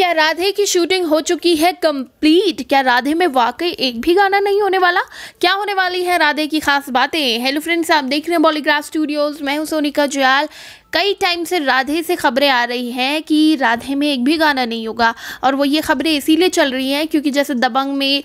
क्या राधे की शूटिंग हो चुकी है कंप्लीट क्या राधे में वाकई एक भी गाना नहीं होने वाला क्या होने वाली है राधे की खास बातें हेलो फ्रेंड्स आप देख रहे हैं बॉलीग्राफ स्टूडियोज मैं हूं सोनिका जयाल कई टाइम से राधे से खबरें आ रही हैं कि राधे में एक भी गाना नहीं होगा और वो ये खबरें इसीलिए चल रही हैं क्योंकि जैसे दबंग में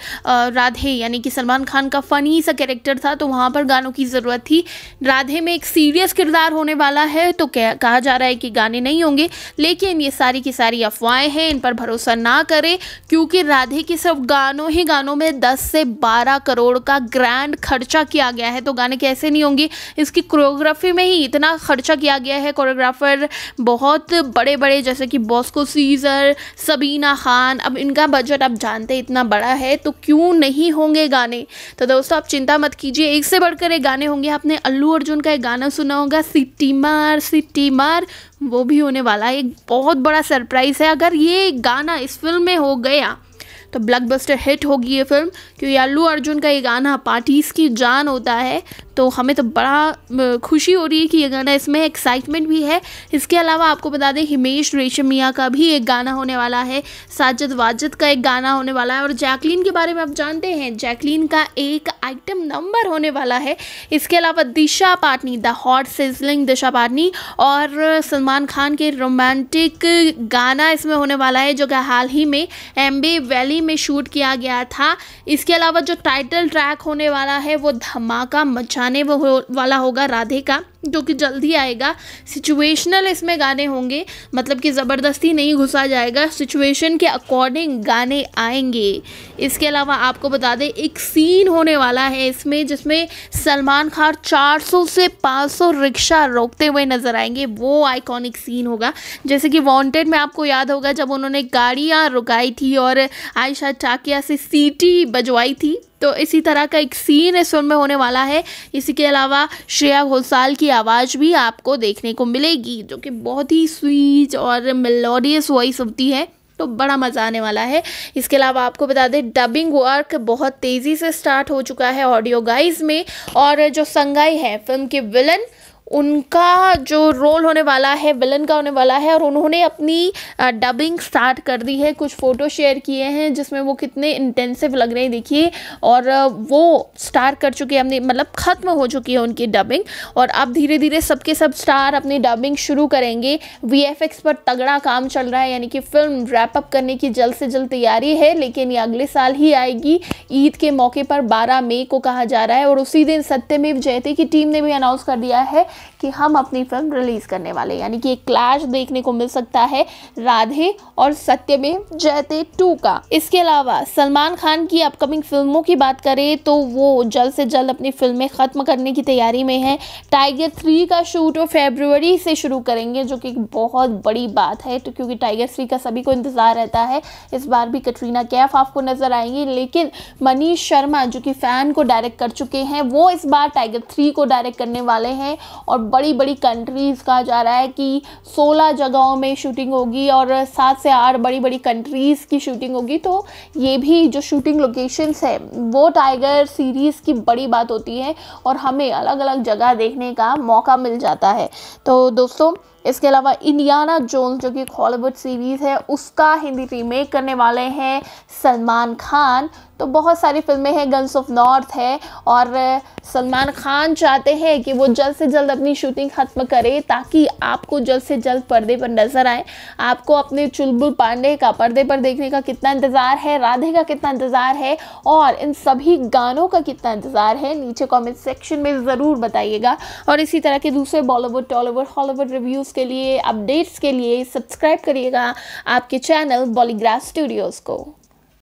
राधे यानी कि सलमान खान का फ़नी सा कैरेक्टर था तो वहाँ पर गानों की ज़रूरत थी राधे में एक सीरियस किरदार होने वाला है तो कहा जा रहा है कि गाने नहीं होंगे लेकिन ये सारी की सारी अफवाहें हैं इन पर भरोसा ना करें क्योंकि राधे के सब गानों ही गानों में दस से बारह करोड़ का ग्रैंड खर्चा किया गया है तो गाने कैसे नहीं होंगे इसकी कोरियोग्राफी में ही इतना खर्चा किया गया है कोरियोग्राफर बहुत बड़े बड़े जैसे कि बॉस्को सीज़र सबीना खान अब इनका बजट आप जानते इतना बड़ा है तो क्यों नहीं होंगे गाने तो दोस्तों आप चिंता मत कीजिए एक से बढ़कर एक गाने होंगे आपने अल्लू अर्जुन का एक गाना सुना होगा सिटी मार सिटी मार वो भी होने वाला है एक बहुत बड़ा सरप्राइज़ है अगर ये गाना इस फिल्म में हो गया तो ब्लॉकबस्टर हिट होगी ये फिल्म क्योंकि अल्लू अर्जुन का ये गाना पार्टीज़ की जान होता है तो हमें तो बड़ा खुशी हो रही है कि ये गाना इसमें एक्साइटमेंट भी है इसके अलावा आपको बता दें हिमेश रेशमिया का भी एक गाना होने वाला है साजद वाजद का एक गाना होने वाला है और जैकलीन के बारे में आप जानते हैं जैकलीन का एक आइटम नंबर होने वाला है इसके अलावा Disha Patani the hot sizzling Disha Patani और सलमान खान के रोमांटिक गाना इसमें होने वाला है जो कि हाल ही में एम वैली में शूट किया गया था इसके अलावा जो टाइटल ट्रैक होने वाला है वो धमाका मचा गाने वो हो, वाला होगा राधे का जो कि जल्द ही आएगा सिचुएशनल इसमें गाने होंगे मतलब कि ज़बरदस्ती नहीं घुसा जाएगा सिचुएशन के अकॉर्डिंग गाने आएंगे इसके अलावा आपको बता दें एक सीन होने वाला है इसमें जिसमें सलमान खान 400 से 500 रिक्शा रोकते हुए नज़र आएंगे वो आइकॉनिक सीन होगा जैसे कि वांटेड में आपको याद होगा जब उन्होंने गाड़ियाँ रुकाई थी और आयशा चाकिया से सीटी बजवाई थी तो इसी तरह का एक सीन इस फिल्म में होने वाला है इसी के अलावा श्रेया घोषाल की आवाज़ भी आपको देखने को मिलेगी जो कि बहुत ही स्वीट और मेलोडियस वॉइस होती है तो बड़ा मज़ा आने वाला है इसके अलावा आपको बता दें डबिंग वर्क बहुत तेज़ी से स्टार्ट हो चुका है ऑडियो गाइज में और जो संगाई है फिल्म के विलन उनका जो रोल होने वाला है विलन का होने वाला है और उन्होंने अपनी डबिंग स्टार्ट कर दी है कुछ फ़ोटो शेयर किए हैं जिसमें वो कितने इंटेंसिव लग रहे हैं देखिए और वो स्टार कर चुके हैं अपनी मतलब ख़त्म हो चुकी है उनकी डबिंग और अब धीरे धीरे सबके सब स्टार अपनी डबिंग शुरू करेंगे वी पर तगड़ा काम चल रहा है यानी कि फिल्म रैपअप करने की जल्द से जल्द तैयारी है लेकिन ये अगले साल ही आएगी ईद के मौके पर बारह मई को कहा जा रहा है और उसी दिन सत्यमेव जयते की टीम ने भी अनाउंस कर दिया है कि हम अपनी फिल्म रिलीज़ करने वाले यानी कि एक क्लैश देखने को मिल सकता है राधे और सत्य में जयते टू का इसके अलावा सलमान खान की अपकमिंग फिल्मों की बात करें तो वो जल्द से जल्द अपनी फिल्में ख़त्म करने की तैयारी में है टाइगर थ्री का शूट वो फेबरवरी से शुरू करेंगे जो कि बहुत बड़ी बात है तो क्योंकि टाइगर थ्री का सभी को इंतज़ार रहता है इस बार भी कटरीना कैफ आपको नज़र आएंगी लेकिन मनीष शर्मा जो कि फ़ैन को डायरेक्ट कर चुके हैं वो इस बार टाइगर थ्री को डायरेक्ट करने वाले हैं और बड़ी बड़ी कंट्रीज़ कहा जा रहा है कि सोलह जगहों में शूटिंग होगी और सात से आठ बड़ी बड़ी कंट्रीज़ की शूटिंग होगी तो ये भी जो शूटिंग लोकेशंस है वो टाइगर सीरीज़ की बड़ी बात होती है और हमें अलग अलग जगह देखने का मौका मिल जाता है तो दोस्तों इसके अलावा इंडियाना जोन्स जो कि हॉलीवुड सीरीज़ है उसका हिंदी रीमेक करने वाले हैं सलमान खान तो बहुत सारी फिल्में हैं गन्स ऑफ नॉर्थ है और सलमान खान चाहते हैं कि वो जल्द से जल्द अपनी शूटिंग ख़त्म करे ताकि आपको जल्द से जल्द पर्दे पर नज़र आए आपको अपने चुलबुल पांडे का पर्दे पर देखने का कितना इंतज़ार है राधे का कितना इंतज़ार है और इन सभी गानों का कितना इंतज़ार है नीचे कॉमेंट सेक्शन में ज़रूर बताइएगा और इसी तरह के दूसरे बॉलीवुड टॉलीवुड हॉलीवुड रिव्यूज़ के लिए अपडेट्स के लिए सब्सक्राइब करिएगा आपके चैनल बॉलीग्राफ स्टूडियोज़ को